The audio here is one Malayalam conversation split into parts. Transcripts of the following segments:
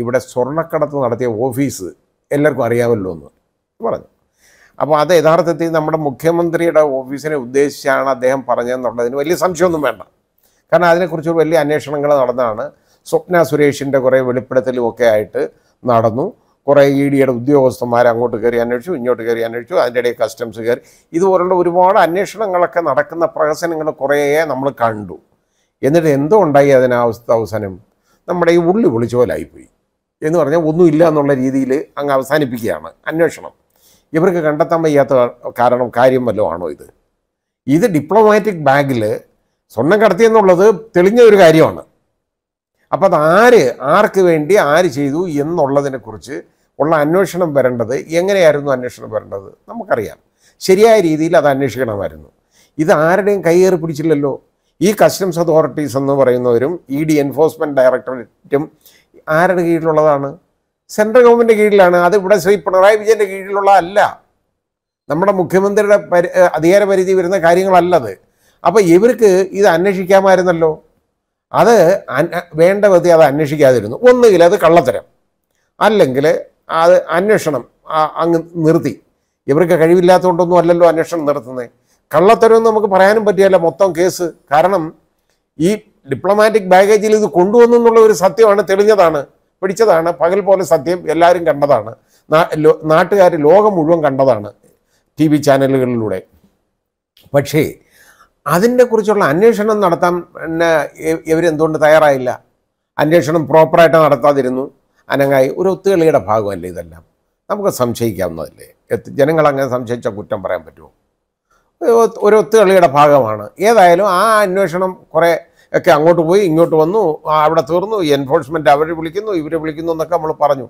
ഇവിടെ സ്വർണ്ണക്കടത്ത് നടത്തിയ ഓഫീസ് എല്ലാവർക്കും അറിയാമല്ലോ എന്ന് പറഞ്ഞു അപ്പോൾ അത് യഥാർത്ഥത്തിൽ നമ്മുടെ മുഖ്യമന്ത്രിയുടെ ഓഫീസിനെ ഉദ്ദേശിച്ചാണ് അദ്ദേഹം പറഞ്ഞതെന്നുള്ളതിന് വലിയ സംശയമൊന്നും വേണ്ട കാരണം അതിനെക്കുറിച്ച് വലിയ അന്വേഷണങ്ങൾ നടന്നതാണ് സ്വപ്ന സുരേഷിൻ്റെ കുറേ വെളിപ്പെടുത്തലും ഒക്കെ ആയിട്ട് നടന്നു കുറേ ഇ ഡിയുടെ ഉദ്യോഗസ്ഥന്മാർ അങ്ങോട്ട് കയറി അന്വേഷിച്ചു ഇങ്ങോട്ട് കയറി അന്വേഷിച്ചു അതിൻ്റെ ഇടയിൽ കസ്റ്റംസ് കയറി ഇതുപോലുള്ള ഒരുപാട് അന്വേഷണങ്ങളൊക്കെ നടക്കുന്ന പ്രഹസനങ്ങൾ കുറേ നമ്മൾ കണ്ടു എന്നിട്ട് എന്തോ ഉണ്ടായി അതിന് അവസാനം നമ്മുടെ ഈ ഉള്ളി പൊളിച്ച പോലായിപ്പോയി എന്ന് പറഞ്ഞാൽ ഒന്നുമില്ല എന്നുള്ള രീതിയിൽ അങ്ങ് അവസാനിപ്പിക്കുകയാണ് അന്വേഷണം ഇവർക്ക് കണ്ടെത്താൻ വയ്യാത്ത കാരണം കാര്യം വല്ലതും ആണോ ഇത് ഇത് ഡിപ്ലോമാറ്റിക് ബാഗിൽ സ്വർണം കടത്തിയെന്നുള്ളത് തെളിഞ്ഞ ഒരു കാര്യമാണ് അപ്പോൾ അത് ആര് ആർക്ക് വേണ്ടി ആര് ചെയ്തു എന്നുള്ളതിനെക്കുറിച്ച് ഉള്ള അന്വേഷണം വരേണ്ടത് എങ്ങനെയായിരുന്നു അന്വേഷണം വരേണ്ടത് നമുക്കറിയാം ശരിയായ രീതിയിൽ അത് അന്വേഷിക്കണമായിരുന്നു ഇത് ആരുടെയും കൈയേറി പിടിച്ചില്ലല്ലോ ഈ കസ്റ്റംസ് അതോറിറ്റീസ് എന്ന് പറയുന്നവരും ഇ ഡി എൻഫോഴ്സ്മെൻറ്റ് ഡയറക്ടറേറ്റും ആരുടെ കീഴിലുള്ളതാണ് സെൻട്രൽ ഗവൺമെൻറ് കീഴിലാണ് അത് ഇവിടെ ശ്രീ പിണറായി വിജയൻ്റെ കീഴിലുള്ളതല്ല നമ്മുടെ മുഖ്യമന്ത്രിയുടെ പരി അധികാരപരിധി വരുന്ന കാര്യങ്ങളല്ലത് അപ്പോൾ ഇവർക്ക് ഇത് അന്വേഷിക്കാമായിരുന്നല്ലോ അത് വേണ്ട വിധി അത് അന്വേഷിക്കാതിരുന്നു ഒന്നുകിൽ അത് കള്ളത്തരം അല്ലെങ്കിൽ അത് അന്വേഷണം അങ്ങ് നിർത്തി ഇവർക്ക് കഴിവില്ലാത്തതുകൊണ്ടൊന്നും അല്ലല്ലോ അന്വേഷണം നടത്തുന്നത് കള്ളത്തരം നമുക്ക് പറയാനും പറ്റിയല്ല മൊത്തം കേസ് കാരണം ഈ ഡിപ്ലോമാറ്റിക് ബാഗേജിൽ ഇത് കൊണ്ടുവന്നു എന്നുള്ള ഒരു സത്യമാണ് തെളിഞ്ഞതാണ് പിടിച്ചതാണ് പകൽ പോലെ സത്യം എല്ലാവരും കണ്ടതാണ് നാട്ടുകാർ ലോകം മുഴുവൻ കണ്ടതാണ് ടി വി ചാനലുകളിലൂടെ പക്ഷേ അതിൻ്റെ കുറിച്ചുള്ള അന്വേഷണം നടത്താൻ പിന്നെ ഇവരെന്തുകൊണ്ട് തയ്യാറായില്ല അന്വേഷണം പ്രോപ്പറായിട്ട് നടത്താതിരുന്നു അനങ്ങായി ഒരു ഒത്തുകളിയുടെ ഭാഗമല്ലേ ഇതെല്ലാം നമുക്ക് സംശയിക്കാവുന്നതല്ലേ ജനങ്ങൾ അങ്ങനെ സംശയിച്ച കുറ്റം പറയാൻ പറ്റുമോ ഒരു ഒത്തുകളിയുടെ ഭാഗമാണ് ഏതായാലും ആ അന്വേഷണം കുറേ ഒക്കെ അങ്ങോട്ട് പോയി ഇങ്ങോട്ട് വന്നു അവിടെ തീർന്നു എൻഫോഴ്സ്മെൻറ്റ് അവർ വിളിക്കുന്നു ഇവരെ വിളിക്കുന്നു എന്നൊക്കെ നമ്മൾ പറഞ്ഞു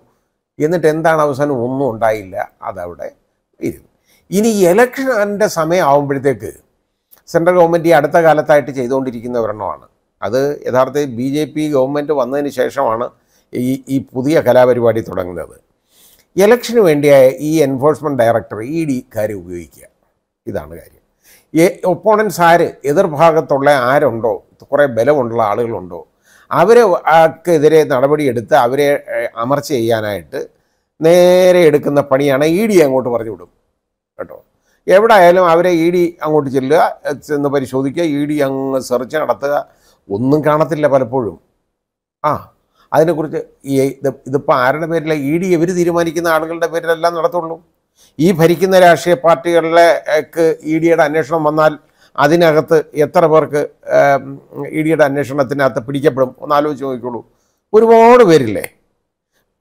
എന്നിട്ട് എന്താണ് അവസാനം ഒന്നും ഉണ്ടായില്ല അതവിടെ ഇരുന്നു ഇനി ഇലക്ഷൻ്റെ സമയമാകുമ്പോഴത്തേക്ക് സെൻട്രൽ ഗവൺമെൻറ് ഈ അടുത്ത കാലത്തായിട്ട് ചെയ്തുകൊണ്ടിരിക്കുന്ന ഒരെണ്ണമാണ് അത് യഥാർത്ഥത്തിൽ ബി ജെ പി ഗവൺമെൻറ് വന്നതിന് ശേഷമാണ് ഈ ഈ പുതിയ കലാപരിപാടി തുടങ്ങുന്നത് ഇലക്ഷന് വേണ്ടിയായ ഈ എൻഫോഴ്സ്മെൻറ്റ് ഡയറക്ടർ ഇ കാര്യം ഉപയോഗിക്കുക ഇതാണ് കാര്യം ഒപ്പോണൻസ് ആര് എതിർഭാഗത്തുള്ള ആരുണ്ടോ കുറേ ബലമുള്ള ആളുകളുണ്ടോ അവരെ അവർക്കെതിരെ നടപടിയെടുത്ത് അവരെ അമർച്ച ചെയ്യാനായിട്ട് നേരെ എടുക്കുന്ന പണിയാണ് ഇ ഡി അങ്ങോട്ട് പറഞ്ഞു വിടും കേട്ടോ എവിടെ ആയാലും അവരെ ഇ ഡി അങ്ങോട്ട് ചെല്ലുക ചെന്ന് പരിശോധിക്കുക ഇ ഡി അങ്ങ് സെർച്ച് നടത്തുക ഒന്നും കാണത്തില്ല പലപ്പോഴും ആ അതിനെക്കുറിച്ച് ഈ ഇത് ഇതിപ്പോൾ ആരുടെ പേരിലെ ഇ ഡി ഇവർ തീരുമാനിക്കുന്ന ആളുകളുടെ പേരിലെല്ലാം നടത്തുള്ളൂ ഈ ഭരിക്കുന്ന രാഷ്ട്രീയ പാർട്ടികളിലേക്ക് ഇ ഡിയുടെ അന്വേഷണം വന്നാൽ അതിനകത്ത് എത്ര പേർക്ക് ഇ ഡിയുടെ അന്വേഷണത്തിനകത്ത് പിടിക്കപ്പെടും ഒന്ന് ആലോചിച്ച് നോക്കിക്കോളൂ ഒരുപാട് പേരില്ലേ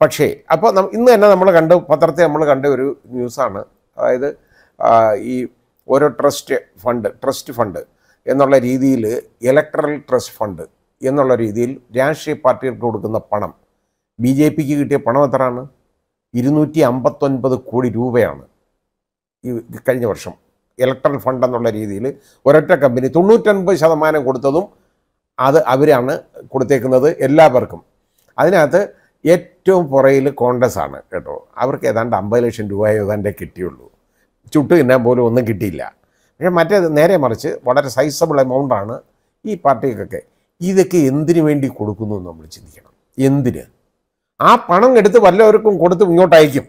പക്ഷേ അപ്പോൾ ഇന്ന് തന്നെ നമ്മൾ കണ്ട പത്രത്തെ നമ്മൾ കണ്ട ഒരു ന്യൂസാണ് അതായത് ഈ ഓരോ ട്രസ്റ്റ് ഫണ്ട് ട്രസ്റ്റ് ഫണ്ട് എന്നുള്ള രീതിയിൽ ഇലക്ട്രൽ ട്രസ്റ്റ് ഫണ്ട് എന്നുള്ള രീതിയിൽ രാഷ്ട്രീയ പാർട്ടികൾക്ക് കൊടുക്കുന്ന പണം ബി ജെ പിക്ക് കിട്ടിയ പണം എത്രയാണ് ഇരുന്നൂറ്റി അമ്പത്തൊൻപത് കോടി രൂപയാണ് ഈ കഴിഞ്ഞ വർഷം ഇലക്ട്രൽ ഫണ്ട് എന്നുള്ള രീതിയിൽ ഒരൊറ്റ കമ്പനി തൊണ്ണൂറ്റൊൻപത് ശതമാനം കൊടുത്തതും അത് അവരാണ് കൊടുത്തേക്കുന്നത് എല്ലാവർക്കും അതിനകത്ത് ഏറ്റവും പുറയിൽ കോൺഗ്രസ് ആണ് കേട്ടോ അവർക്ക് ഏതാണ്ട് അമ്പത് ലക്ഷം രൂപയോ ഏതാണ്ട് കിട്ടിയുള്ളൂ ചുട്ട് തിന്നാൻ പോലും ഒന്നും കിട്ടിയില്ല പക്ഷേ മറ്റേത് നേരെ മറിച്ച് വളരെ സൈസബിൾ എമൗണ്ടാണ് ഈ പാർട്ടിക്കൊക്കെ ഇതൊക്കെ എന്തിനു വേണ്ടി കൊടുക്കുന്നു നമ്മൾ ചിന്തിക്കണം എന്തിന് ആ പണം എടുത്ത് വല്ലവർക്കും കൊടുത്ത് ഇങ്ങോട്ട് അയക്കും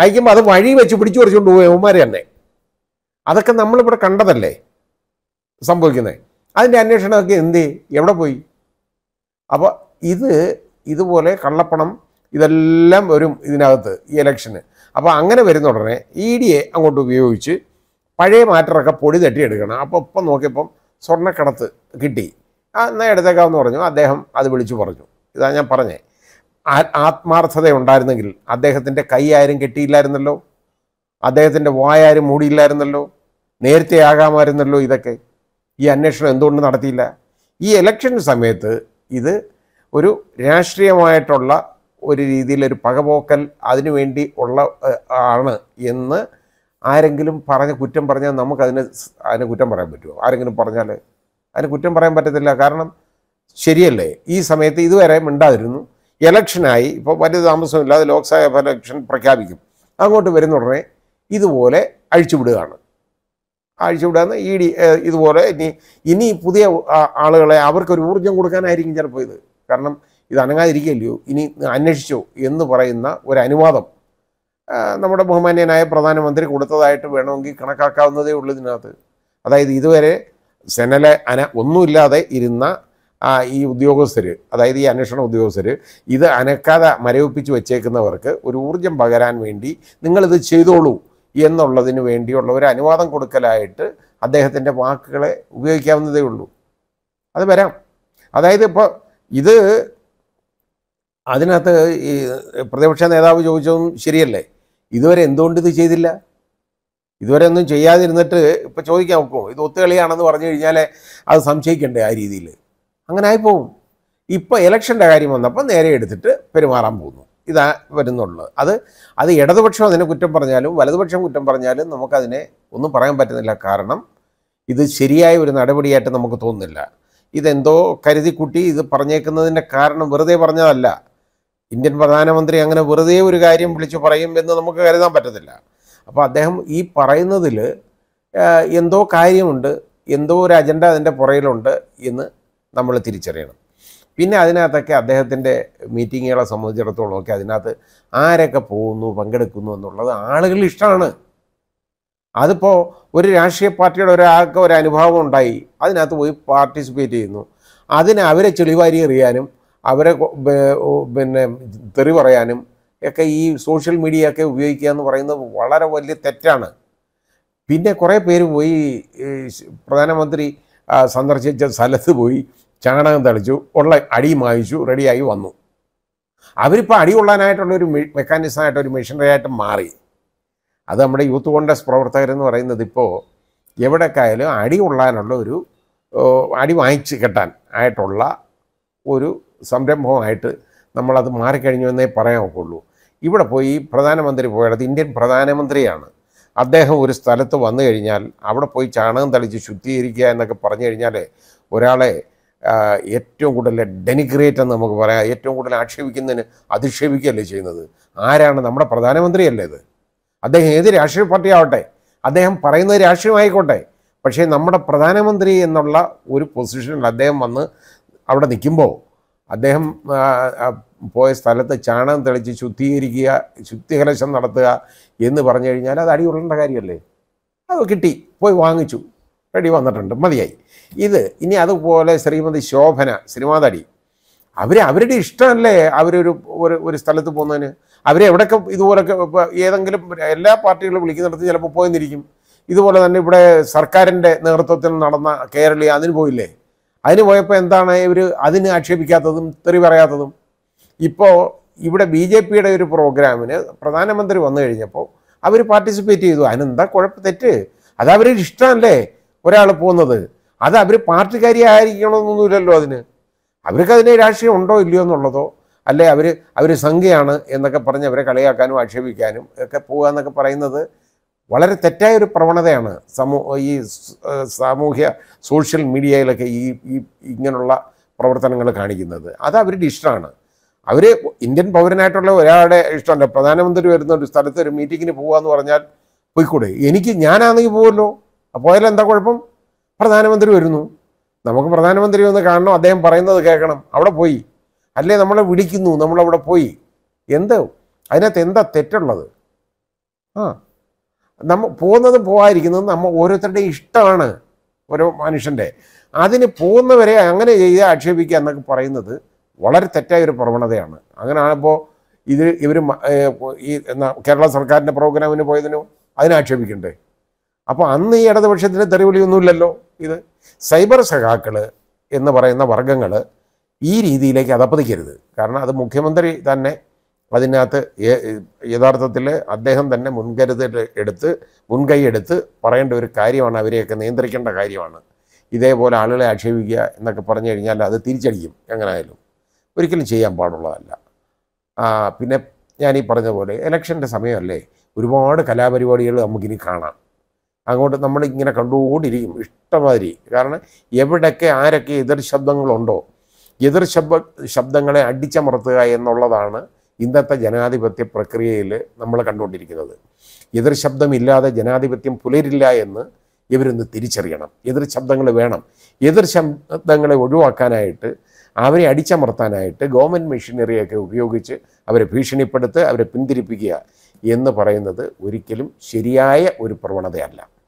അയക്കുമ്പോൾ അത് വഴി വെച്ച് പിടിച്ചു പറിച്ചുകൊണ്ട് പോകും യവന്മാർ തന്നെ അതൊക്കെ നമ്മളിവിടെ കണ്ടതല്ലേ സംഭവിക്കുന്നത് അതിൻ്റെ അന്വേഷണമൊക്കെ എന്ത് എവിടെ പോയി അപ്പോൾ ഇത് ഇതുപോലെ കള്ളപ്പണം ഇതെല്ലാം വരും ഇതിനകത്ത് ഈ ഇലക്ഷന് അപ്പോൾ അങ്ങനെ വരുന്ന ഉടനെ ഇ e എ അങ്ങോട്ട് ഉപയോഗിച്ച് പഴയ മാറ്ററൊക്കെ പൊടി തട്ടിയെടുക്കണം അപ്പോൾ ഇപ്പം നോക്കിയപ്പം സ്വർണ്ണക്കടത്ത് കിട്ടി എന്നാൽ എടുത്തേക്കാവെന്ന് പറഞ്ഞു അദ്ദേഹം അത് വിളിച്ചു പറഞ്ഞു ഇതാണ് ഞാൻ പറഞ്ഞേ ആത്മാർത്ഥത ഉണ്ടായിരുന്നെങ്കിൽ അദ്ദേഹത്തിൻ്റെ കൈ ആരും കെട്ടിയില്ലായിരുന്നല്ലോ അദ്ദേഹത്തിൻ്റെ വായാരും മൂടിയില്ലായിരുന്നല്ലോ നേരത്തെ ആകാമായിരുന്നല്ലോ ഇതൊക്കെ ഈ അന്വേഷണം എന്തുകൊണ്ട് നടത്തിയില്ല ഈ ഇലക്ഷൻ സമയത്ത് ഇത് ഒരു രാഷ്ട്രീയമായിട്ടുള്ള ഒരു രീതിയിലൊരു പകപോക്കൽ അതിനുവേണ്ടി ഉള്ള ആണ് എന്ന് ആരെങ്കിലും പറഞ്ഞ് കുറ്റം പറഞ്ഞാൽ നമുക്കതിന് അതിന് കുറ്റം പറയാൻ പറ്റുമോ ആരെങ്കിലും പറഞ്ഞാൽ അതിന് കുറ്റം പറയാൻ പറ്റത്തില്ല കാരണം ശരിയല്ലേ ഈ സമയത്ത് ഇതുവരെ മിണ്ടാതിരുന്നു എലക്ഷനായി ഇപ്പോൾ വലിയ താമസമില്ലാതെ ലോക്സഭ ഇലക്ഷൻ പ്രഖ്യാപിക്കും അങ്ങോട്ട് വരുന്ന ഉടനെ ഇതുപോലെ അഴിച്ചുവിടുകയാണ് അഴിച്ചുവിടാന്ന് ഇ ഡി ഇതുപോലെ ഇനി ഇനി പുതിയ ആളുകളെ അവർക്കൊരു ഊർജ്ജം കൊടുക്കാനായിരിക്കും ചിലപ്പോൾ ഇത് കാരണം ഇത് അനങ്ങാതിരിക്കില്ലയോ ഇനി അന്വേഷിച്ചോ എന്ന് പറയുന്ന ഒരു അനുവാദം നമ്മുടെ ബഹുമാന്യനായ പ്രധാനമന്ത്രി കൊടുത്തതായിട്ട് വേണമെങ്കിൽ കണക്കാക്കാവുന്നതേ ഉള്ളൂ ഇതിനകത്ത് അതായത് ഇതുവരെ സെനലെ അന ഒന്നുമില്ലാതെ ഇരുന്ന ഈ ഉദ്യോഗസ്ഥർ അതായത് ഈ അന്വേഷണ ഉദ്യോഗസ്ഥർ ഇത് അനക്കാതെ മരവിപ്പിച്ച് വെച്ചേക്കുന്നവർക്ക് ഒരു ഊർജം പകരാൻ വേണ്ടി നിങ്ങളിത് ചെയ്തോളൂ എന്നുള്ളതിന് വേണ്ടിയുള്ള ഒരു അനുവാദം കൊടുക്കലായിട്ട് അദ്ദേഹത്തിൻ്റെ വാക്കുകളെ ഉപയോഗിക്കാവുന്നതേ ഉള്ളൂ അത് വരാം അതായത് ഇപ്പോൾ ഇത് അതിനകത്ത് ഈ പ്രതിപക്ഷ നേതാവ് ചോദിച്ചതും ശരിയല്ലേ ഇതുവരെ എന്തുകൊണ്ട് ഇത് ചെയ്തില്ല ഇതുവരെ ഒന്നും ചെയ്യാതിരുന്നിട്ട് ഇപ്പോൾ ചോദിക്കാൻ നോക്കുമോ ഇത് ഒത്തുകളിയാണെന്ന് പറഞ്ഞു കഴിഞ്ഞാൽ അത് സംശയിക്കണ്ടേ ആ രീതിയിൽ അങ്ങനെ ആയി പോകും ഇപ്പോൾ ഇലക്ഷൻ്റെ കാര്യം വന്നപ്പോൾ നേരെ എടുത്തിട്ട് പെരുമാറാൻ പോകുന്നു ഇതാ വരുന്നുള്ളത് അത് അത് ഇടതുപക്ഷം അതിനെ കുറ്റം പറഞ്ഞാലും വലതുപക്ഷം കുറ്റം പറഞ്ഞാലും നമുക്കതിനെ ഒന്നും പറയാൻ പറ്റുന്നില്ല കാരണം ഇത് ശരിയായ ഒരു നടപടിയായിട്ട് നമുക്ക് തോന്നുന്നില്ല ഇതെന്തോ കരുതിക്കുട്ടി ഇത് പറഞ്ഞേക്കുന്നതിൻ്റെ കാരണം വെറുതെ പറഞ്ഞതല്ല ഇന്ത്യൻ പ്രധാനമന്ത്രി അങ്ങനെ വെറുതെ ഒരു കാര്യം വിളിച്ച് പറയും എന്ന് നമുക്ക് കരുതാൻ പറ്റത്തില്ല അപ്പോൾ അദ്ദേഹം ഈ പറയുന്നതിൽ എന്തോ കാര്യമുണ്ട് എന്തോ ഒരു അജണ്ട അതിൻ്റെ പുറയിലുണ്ട് എന്ന് നമ്മൾ തിരിച്ചറിയണം പിന്നെ അതിനകത്തൊക്കെ അദ്ദേഹത്തിൻ്റെ മീറ്റിങ്ങുകളെ സംബന്ധിച്ചിടത്തോളം ഒക്കെ അതിനകത്ത് ആരൊക്കെ പോകുന്നു പങ്കെടുക്കുന്നു എന്നുള്ളത് ആളുകൾ ഇഷ്ടമാണ് അതിപ്പോൾ ഒരു രാഷ്ട്രീയ പാർട്ടിയുടെ ഒരാൾക്ക് ഒരു അനുഭവം ഉണ്ടായി അതിനകത്ത് പോയി പാർട്ടിസിപ്പേറ്റ് ചെയ്യുന്നു അതിന് അവരെ ചെളിവാരി എറിയാനും അവരെ പിന്നെ തെറി പറയാനും ഒക്കെ ഈ സോഷ്യൽ മീഡിയ ഒക്കെ ഉപയോഗിക്കുക എന്ന് പറയുന്നത് വളരെ വലിയ തെറ്റാണ് പിന്നെ കുറേ പേര് പോയി പ്രധാനമന്ത്രി സന്ദർശിച്ച സ്ഥലത്ത് പോയി ചാണകം തളിച്ചു ഉള്ള അടിയും വാങ്ങിച്ചു റെഡിയായി വന്നു അവരിപ്പോൾ അടി കൊള്ളാനായിട്ടുള്ളൊരു മെക്കാനിസമായിട്ട് ഒരു മെഷീനറി ആയിട്ട് മാറി അത് നമ്മുടെ യൂത്ത് കോൺഗ്രസ് പ്രവർത്തകരെന്ന് പറയുന്നത് ഇപ്പോൾ എവിടെക്കായാലും അടി കൊള്ളാനുള്ള ഒരു അടി വാങ്ങിച്ച് കെട്ടാൻ ആയിട്ടുള്ള ഒരു സംരംഭമായിട്ട് നമ്മളത് മാറിക്കഴിഞ്ഞു എന്നേ പറയാൻ ഒക്കുള്ളൂ ഇവിടെ പോയി പ്രധാനമന്ത്രി പോയിടത്ത് ഇന്ത്യൻ പ്രധാനമന്ത്രിയാണ് അദ്ദേഹം ഒരു സ്ഥലത്ത് വന്നു കഴിഞ്ഞാൽ അവിടെ പോയി ചാണകം തളിച്ച് ശുദ്ധീകരിക്കുക എന്നൊക്കെ പറഞ്ഞു കഴിഞ്ഞാൽ ഒരാളെ ഏറ്റവും കൂടുതൽ ഡെനിഗ്രേറ്റ് എന്ന് നമുക്ക് പറയാം ഏറ്റവും കൂടുതൽ ആക്ഷേപിക്കുന്നതിന് അധിക്ഷേപിക്കുകയല്ലേ ചെയ്യുന്നത് ആരാണ് നമ്മുടെ പ്രധാനമന്ത്രിയല്ലേ ഇത് അദ്ദേഹം ഏത് രാഷ്ട്രീയ പാർട്ടി ആവട്ടെ അദ്ദേഹം പറയുന്നത് രാഷ്ട്രീയമായിക്കോട്ടെ പക്ഷേ നമ്മുടെ പ്രധാനമന്ത്രി എന്നുള്ള ഒരു പൊസിഷനിൽ അദ്ദേഹം വന്ന് അവിടെ നിൽക്കുമ്പോൾ അദ്ദേഹം പോയ സ്ഥലത്ത് ചാണകം തെളിച്ച് ശുദ്ധീകരിക്കുക ശുദ്ധികലശം നടത്തുക എന്ന് പറഞ്ഞു കഴിഞ്ഞാൽ അത് അടി ഉള്ളേണ്ട കാര്യമല്ലേ അത് കിട്ടി പോയി വാങ്ങിച്ചു റെഡി വന്നിട്ടുണ്ട് മതിയായി ഇത് ഇനി അതുപോലെ ശ്രീമതി ശോഭന ശ്രീമാതടി അവർ അവരുടെ ഇഷ്ടമല്ലേ അവരൊരു ഒരു ഒരു സ്ഥലത്ത് പോകുന്നതിന് അവരെ എവിടെയൊക്കെ ഇതുപോലൊക്കെ ഏതെങ്കിലും എല്ലാ പാർട്ടികളും വിളിക്കുന്നിടത്ത് ചിലപ്പോൾ പോയെന്നിരിക്കും ഇതുപോലെ തന്നെ ഇവിടെ സർക്കാരിൻ്റെ നേതൃത്വത്തിൽ നടന്ന കേരളീയ അതിന് പോയില്ലേ അതിന് പോയപ്പോൾ എന്താണ് ഇവർ അതിന് ആക്ഷേപിക്കാത്തതും തെറി പറയാത്തതും ഇപ്പോൾ ഇവിടെ ബി ജെ പിയുടെ ഒരു പ്രോഗ്രാമിന് പ്രധാനമന്ത്രി വന്നു കഴിഞ്ഞപ്പോൾ അവർ പാർട്ടിസിപ്പേറ്റ് ചെയ്തു അതിനെന്താ കുഴപ്പ തെറ്റ് അത് അവരുടെ ഇഷ്ടമല്ലേ ഒരാൾ പോകുന്നത് അത് അവർ ആയിരിക്കണമെന്നൊന്നുമില്ലല്ലോ അതിന് അവർക്ക് അതിന് രാഷ്ട്രീയം ഉണ്ടോ ഇല്ലയോ എന്നുള്ളതോ അല്ലെ അവർ അവർ സംഘയാണ് എന്നൊക്കെ പറഞ്ഞ് അവരെ കളിയാക്കാനും ആക്ഷേപിക്കാനും ഒക്കെ പോകുക എന്നൊക്കെ പറയുന്നത് വളരെ തെറ്റായ ഒരു പ്രവണതയാണ് സമൂ ഈ സാമൂഹ്യ സോഷ്യൽ മീഡിയയിലൊക്കെ ഈ ഈ ഇങ്ങനെയുള്ള പ്രവർത്തനങ്ങൾ കാണിക്കുന്നത് അത് അവരുടെ ഇഷ്ടമാണ് അവർ ഇന്ത്യൻ പൗരനായിട്ടുള്ള ഒരാളുടെ ഇഷ്ടമല്ല പ്രധാനമന്ത്രി വരുന്ന ഒരു സ്ഥലത്ത് ഒരു മീറ്റിങ്ങിന് പോകാന്ന് പറഞ്ഞാൽ പോയിക്കൂടെ എനിക്ക് ഞാനാണെങ്കിൽ പോകുമല്ലോ പോയാലും എന്താ കുഴപ്പം പ്രധാനമന്ത്രി വരുന്നു നമുക്ക് പ്രധാനമന്ത്രി ഒന്ന് കാണണം അദ്ദേഹം പറയുന്നത് കേൾക്കണം അവിടെ പോയി അല്ലേ നമ്മളെ വിളിക്കുന്നു നമ്മളവിടെ പോയി എന്ത് അതിനകത്ത് എന്താ തെറ്റുള്ളത് ആ നമ്മ പോകുന്നതും പോകാതിരിക്കുന്നതും നമ്മൾ ഓരോരുത്തരുടെയും ഇഷ്ടമാണ് ഓരോ മനുഷ്യൻ്റെ അതിന് പോകുന്നവരെ അങ്ങനെ ചെയ്ത് ആക്ഷേപിക്കുക എന്നൊക്കെ പറയുന്നത് വളരെ തെറ്റായ ഒരു പ്രവണതയാണ് അങ്ങനെ ആകുമ്പോൾ ഇത് ഇവർ ഈ എന്നാ കേരള സർക്കാരിൻ്റെ പ്രോഗ്രാമിന് പോയതിനോ അതിനാക്ഷേപിക്കണ്ടേ അപ്പോൾ അന്ന് ഈ ഇടതുപക്ഷത്തിന് തെറിവിളിയൊന്നുമില്ലല്ലോ ഇത് സൈബർ സഖാക്കൾ എന്ന് പറയുന്ന വർഗങ്ങൾ ഈ രീതിയിലേക്ക് അതപ്പതിക്കരുത് കാരണം അത് മുഖ്യമന്ത്രി തന്നെ അതിനകത്ത് യഥാർത്ഥത്തിൽ അദ്ദേഹം തന്നെ മുൻകരുതൽ എടുത്ത് മുൻകൈ എടുത്ത് പറയേണ്ട ഒരു കാര്യമാണ് അവരെയൊക്കെ നിയന്ത്രിക്കേണ്ട കാര്യമാണ് ഇതേപോലെ ആളുകളെ ആക്ഷേപിക്കുക എന്നൊക്കെ പറഞ്ഞു കഴിഞ്ഞാൽ അത് തിരിച്ചടിക്കും എങ്ങനായാലും ഒരിക്കലും ചെയ്യാൻ പാടുള്ളതല്ല പിന്നെ ഞാൻ ഈ പറഞ്ഞ പോലെ ഇലക്ഷൻ്റെ സമയമല്ലേ ഒരുപാട് കലാപരിപാടികൾ നമുക്കിനി കാണാം അങ്ങോട്ട് നമ്മളിങ്ങനെ കണ്ടുകൊണ്ടിരിക്കും ഇഷ്ടമാതിരി കാരണം എവിടെയൊക്കെ ആരൊക്കെ എതിർ ശബ്ദങ്ങളുണ്ടോ എതിർ ശബ്ദ ശബ്ദങ്ങളെ അടിച്ചമർത്തുക എന്നുള്ളതാണ് ഇന്നത്തെ ജനാധിപത്യ പ്രക്രിയയിൽ നമ്മൾ കണ്ടുകൊണ്ടിരിക്കുന്നത് എതിർ ശബ്ദമില്ലാതെ ജനാധിപത്യം പുലരില്ല എന്ന് ഇവരൊന്ന് തിരിച്ചറിയണം എതിർ ശബ്ദങ്ങൾ വേണം എതിർ ശബ്ദങ്ങളെ ഒഴിവാക്കാനായിട്ട് അവരെ അടിച്ചമർത്താനായിട്ട് ഗവൺമെൻറ് മെഷീനറിയൊക്കെ ഉപയോഗിച്ച് അവരെ ഭീഷണിപ്പെടുത്ത് അവരെ പിന്തിരിപ്പിക്കുക എന്ന് പറയുന്നത് ഒരിക്കലും ശരിയായ ഒരു പ്രവണതയല്ല